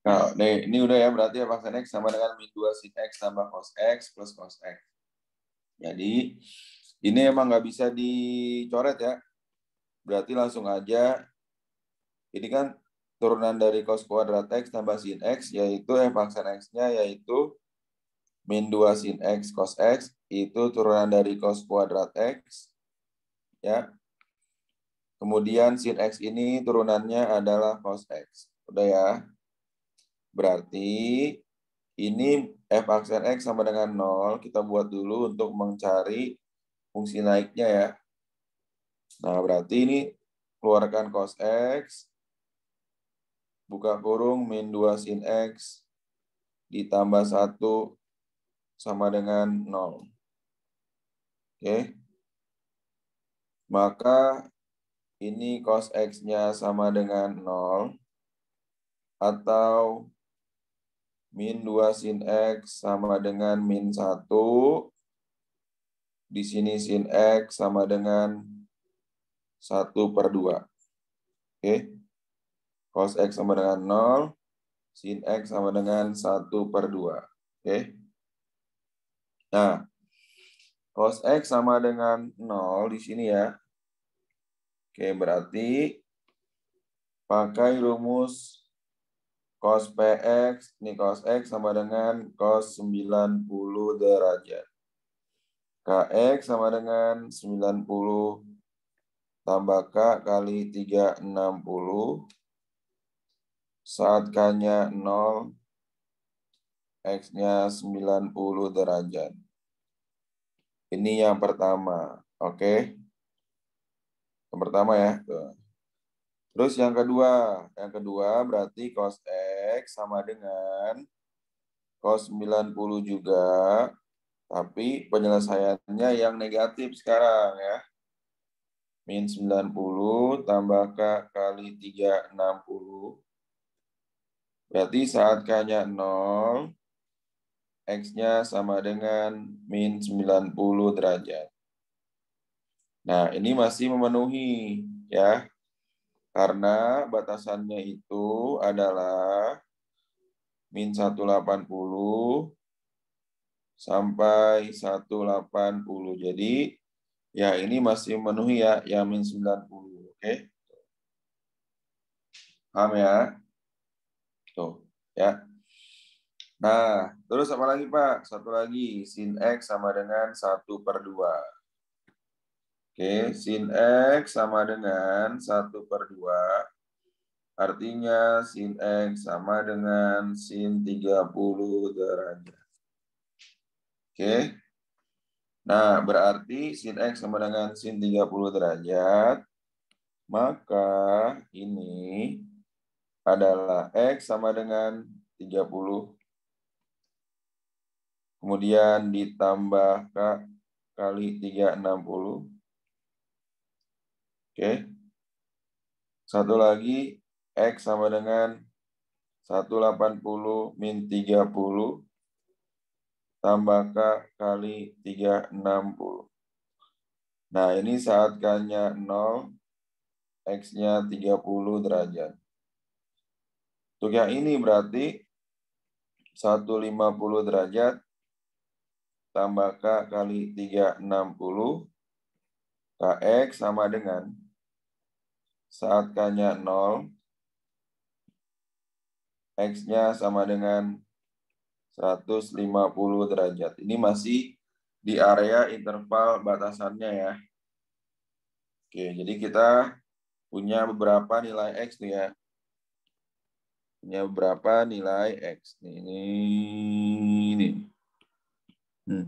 Nah, ini udah ya, berarti ya X sama dengan min 2 sin X tambah cos X plus cos X. Jadi, ini emang nggak bisa dicoret ya. Berarti langsung aja, ini kan turunan dari cos kuadrat X tambah sin X, yaitu F eh, X-nya yaitu min 2 sin X cos X, itu turunan dari cos kuadrat X, ya, Kemudian sin x ini turunannya adalah cos x. Udah ya. Berarti ini f aksen x sama dengan 0, kita buat dulu untuk mencari fungsi naiknya ya. Nah, berarti ini keluarkan cos x, buka kurung min 2 sin x, ditambah 1 sama dengan 0. Oke. Maka ini cos x-nya sama dengan 0 atau Min 2 sin X sama dengan min 1. Di sini sin X sama dengan 1 per 2. Oke. Okay. Cos X sama dengan 0. Sin X sama dengan 1 per 2. Oke. Okay. Nah, cos X sama dengan 0 di sini ya. Oke, berarti pakai rumus cos PX, ini cos X sama dengan cos 90 derajat. KX sama dengan 90 tambah K kali 360. Saat K-nya 0, X-nya 90 derajat. Ini yang pertama, oke? Okay? Yang pertama ya. Tuh. Terus yang kedua, yang kedua berarti cos X sama dengan cos 90 juga, tapi penyelesaiannya yang negatif sekarang ya. Min 90 tambah K kali 360. Berarti saat K-nya 0, X-nya sama dengan min 90 derajat. Nah, ini masih memenuhi ya karena batasannya itu adalah min 180 sampai 180. Jadi ya ini masih memenuhi ya, ya min 90. Oke. Okay? Paham ya? Tuh, ya. Nah, terus apa lagi Pak? Satu lagi, sin X sama dengan 1 per 2. Oke, sin X sama dengan 1 per 2. Artinya sin X sama dengan sin 30 derajat. Oke. Nah, berarti sin X sama dengan sin 30 derajat. Maka ini adalah X sama dengan 30. Kemudian ditambah K kali 360 Oke. Satu lagi, X sama dengan 180 min 30 tambah K kali 360. Nah, ini saat K-nya 0, X-nya 30 derajat. Untuk yang ini berarti 150 derajat tambah K kali 360 KX sama dengan saat K-nya 0, X-nya sama dengan 150 derajat. Ini masih di area interval batasannya ya. Oke, jadi kita punya beberapa nilai X nih ya. Punya beberapa nilai X. Nih, ini, ini. Hmm.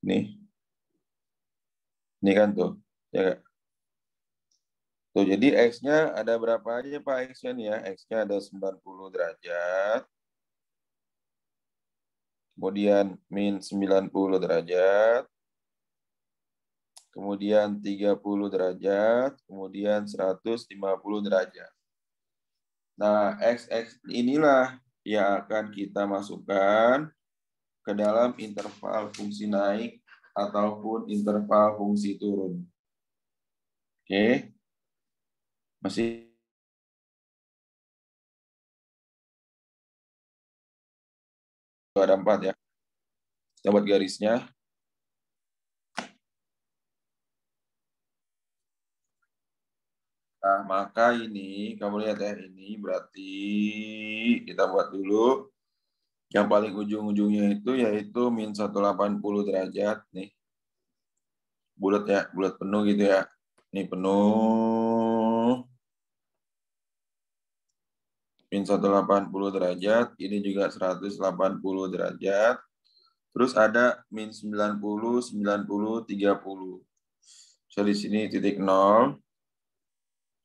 Nih. Ini kan tuh, ya gak? Tuh, jadi X-nya ada berapa aja Pak X-nya nih ya? X-nya ada 90 derajat. Kemudian min 90 derajat. Kemudian 30 derajat. Kemudian 150 derajat. Nah, x-x inilah yang akan kita masukkan ke dalam interval fungsi naik ataupun interval fungsi turun. Oke. Okay masih ada empat ya. Kita buat garisnya. Nah, maka ini, kamu lihat ya, ini berarti kita buat dulu. Yang paling ujung-ujungnya itu yaitu min 180 derajat. Nih, bulat ya, bulat penuh gitu ya. Ini penuh min 180 derajat, ini juga 180 derajat. Terus ada min 90, 90, 30. So di sini titik 0.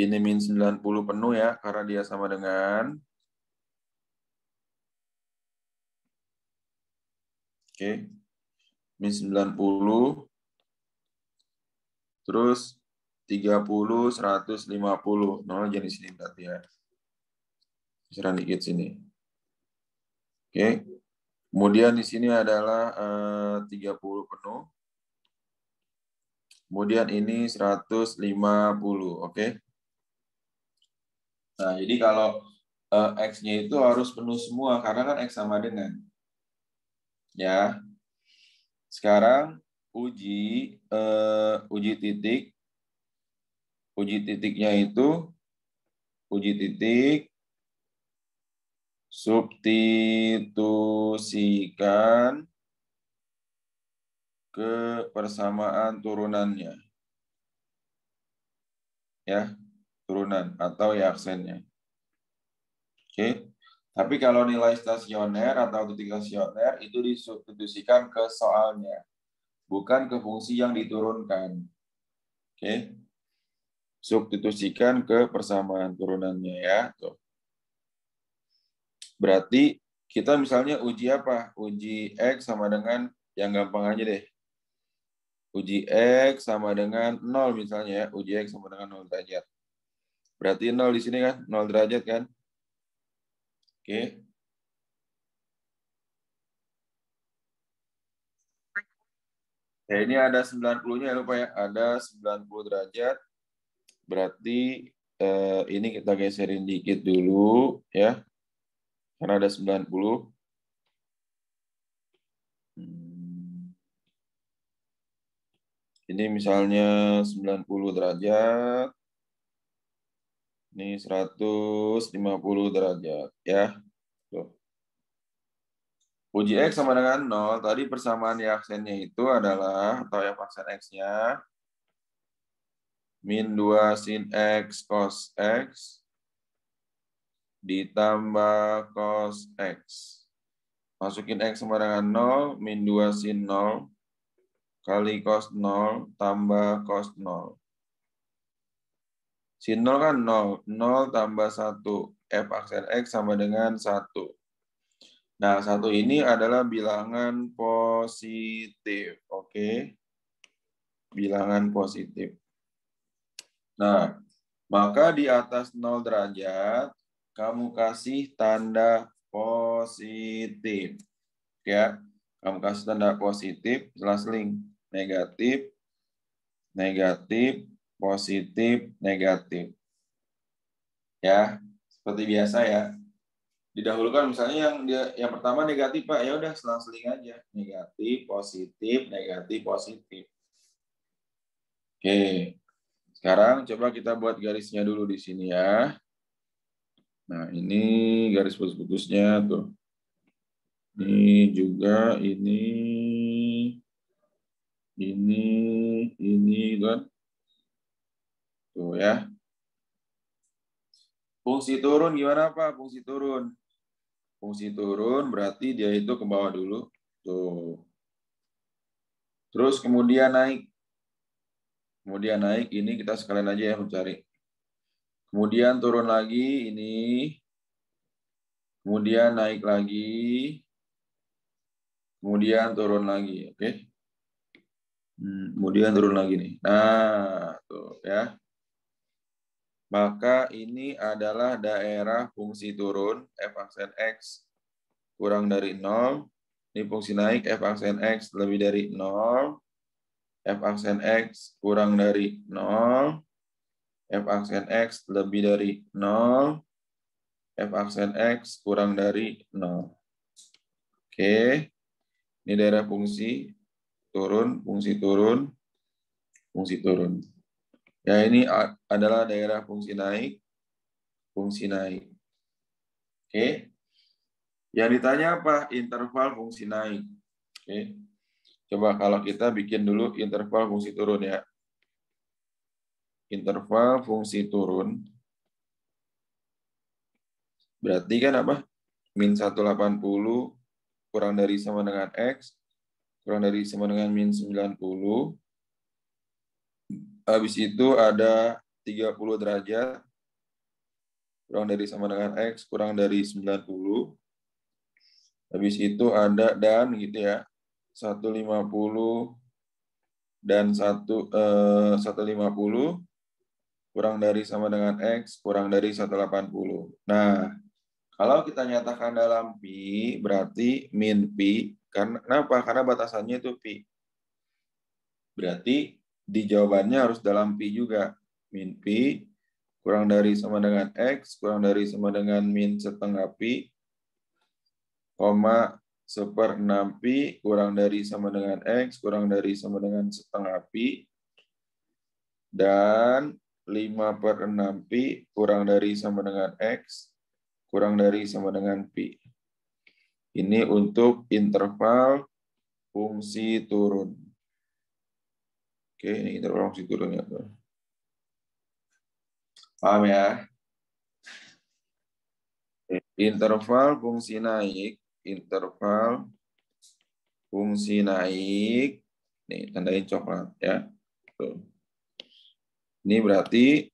Ini min 90 penuh ya, karena dia sama dengan. Oke. Min 90. Terus 30, 150. Nol jadi sini berarti ya. Pikiran dikit sini. Oke. Kemudian di sini adalah eh, uh, 30 penuh. Kemudian ini 150, oke. Okay? Nah, jadi kalau uh, X-nya itu harus penuh semua, karena kan X sama dengan. Ya. Sekarang uji uh, uji titik. Uji titiknya itu, uji titik, substitusikan ke persamaan turunannya. Ya, turunan atau ya aksennya. Oke. Tapi kalau nilai stasioner atau titik stasioner itu disubstitusikan ke soalnya, bukan ke fungsi yang diturunkan. Oke. Substitusikan ke persamaan turunannya ya. Tuh. Berarti kita misalnya uji apa? Uji X sama dengan yang gampang aja deh. Uji X sama dengan 0 misalnya ya. Uji X sama dengan 0 derajat. Berarti 0 di sini kan? 0 derajat kan? Oke. Okay. Ya, ini ada 90-nya ya lupa ya. Ada 90 derajat. Berarti eh, ini kita geserin dikit dulu ya. Karena ada 90. Hmm. Ini misalnya 90 derajat. Ini 150 derajat. ya. Tuh. Uji X sama dengan 0. Tadi persamaan aksennya itu adalah, atau yang aksen X-nya, min 2 sin X cos X ditambah cos X. Masukin X sama dengan 0, min 2 sin 0, kali cos 0, tambah cos 0. Sin 0 kan 0, 0 tambah 1, F aksen X sama dengan 1. Nah, satu ini adalah bilangan positif, oke? Okay? Bilangan positif. Nah, maka di atas 0 derajat, kamu kasih tanda positif. Ya, kamu kasih tanda positif, jelas link negatif, negatif, positif, negatif. Ya, seperti biasa ya. Didahulukan misalnya yang dia yang pertama negatif Pak, ya udah selang-seling aja. Negatif, positif, negatif, positif. Oke. Sekarang coba kita buat garisnya dulu di sini ya. Nah, ini garis putus-putusnya tuh. Ini juga, ini, ini, ini, kan. Tuh ya. Fungsi turun gimana apa Fungsi turun. Fungsi turun berarti dia itu ke bawah dulu. Tuh. Terus kemudian naik. Kemudian naik, ini kita sekalian aja ya mencari. Kemudian turun lagi ini. Kemudian naik lagi. Kemudian turun lagi, oke. Okay? Hmm, kemudian turun lagi nih. Nah, tuh ya. Maka ini adalah daerah fungsi turun f aksen x kurang dari 0. Ini fungsi naik f aksen x lebih dari 0. f aksen x kurang dari 0 f aksen x lebih dari 0, f aksen x kurang dari 0. Oke, ini daerah fungsi turun, fungsi turun, fungsi turun. Ya, ini adalah daerah fungsi naik, fungsi naik. Oke, yang ditanya apa? Interval fungsi naik. Oke, coba kalau kita bikin dulu interval fungsi turun ya interval fungsi turun berarti kan apa min 180 kurang dari sama dengan x kurang dari sama dengan min 90 habis itu ada 30 derajat kurang dari sama dengan x kurang dari 90 habis itu ada dan gitu ya 150 dan 1 eh, 150 kurang dari sama dengan X, kurang dari 180. Nah, kalau kita nyatakan dalam Pi, berarti min Pi. Karena, kenapa? Karena batasannya itu Pi. Berarti di jawabannya harus dalam Pi juga. Min Pi kurang dari sama dengan X, kurang dari sama dengan min setengah Pi, koma seper 6 Pi, kurang dari sama dengan X, kurang dari sama dengan setengah Pi, dan 5 per 6 pi kurang dari sama dengan x kurang dari sama dengan pi. Ini untuk interval fungsi turun. Oke, ini interval fungsi turun ya. Paham ya? Interval fungsi naik, interval fungsi naik. Nih, tandain coklat ya. Tuh ini berarti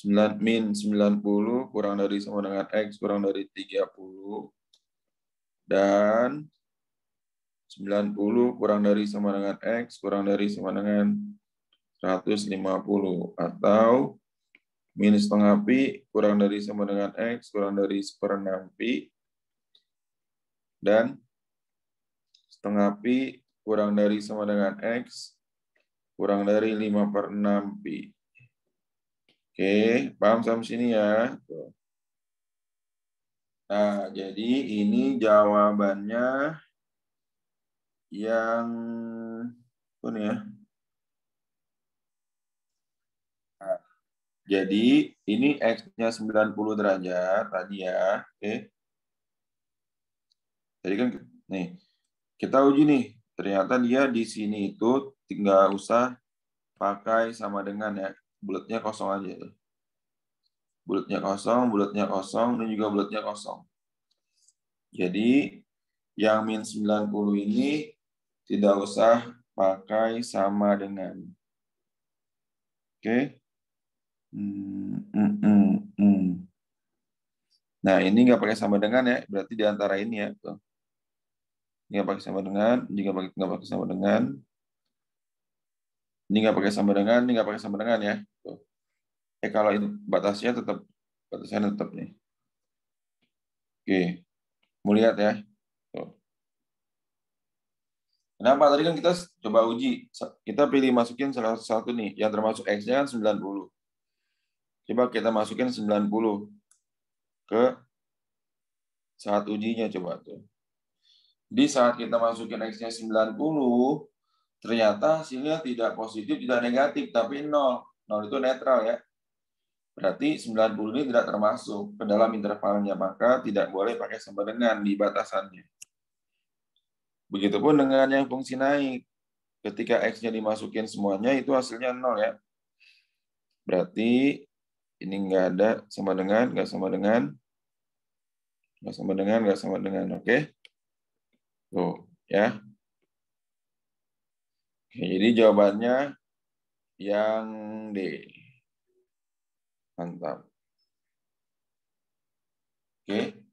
9 min 90 kurang dari sama dengan X kurang dari 30. Dan 90 kurang dari sama dengan X kurang dari sama dengan 150. Atau minus setengah pi kurang dari sama dengan X kurang dari seperenam pi. Dan setengah pi kurang dari sama dengan X kurang dari 5 per 6 pi. Oke, paham sampai sini ya. Nah, jadi ini jawabannya yang pun ya. Nah, jadi ini X-nya 90 derajat tadi ya. Oke. Jadi kan nih, kita uji nih Ternyata dia di sini itu tinggal usah pakai sama dengan ya. Bulatnya kosong aja. Bulatnya kosong, bulatnya kosong, dan juga bulatnya kosong. Jadi yang min 90 ini tidak usah pakai sama dengan. Oke. Okay? Hmm, hmm, hmm, hmm. Nah, ini nggak pakai sama dengan ya. Berarti di antara ini ya. Tuh jika pakai sama dengan, jika pakai nggak pakai sama dengan, ini nggak pakai sama dengan, ini nggak pakai sama dengan ya. Tuh. Eh kalau itu batasnya tetap batasnya tetap nih. Oke, mau lihat ya. Tuh. Kenapa? Tadi kan kita coba uji. Kita pilih masukin salah satu nih, yang termasuk X-nya kan 90. Coba kita masukin 90 ke saat ujinya coba tuh. Di saat kita masukin X-nya 90, ternyata hasilnya tidak positif, tidak negatif, tapi 0. 0 itu netral ya. Berarti 90 ini tidak termasuk ke dalam intervalnya, maka tidak boleh pakai sama dengan di batasannya. Begitupun dengan yang fungsi naik. Ketika X-nya dimasukin semuanya, itu hasilnya 0 ya. Berarti ini nggak ada sama dengan, nggak sama dengan, nggak sama dengan, nggak sama dengan, oke? Okay? Tuh, ya. jadi jawabannya yang D. Mantap. Oke.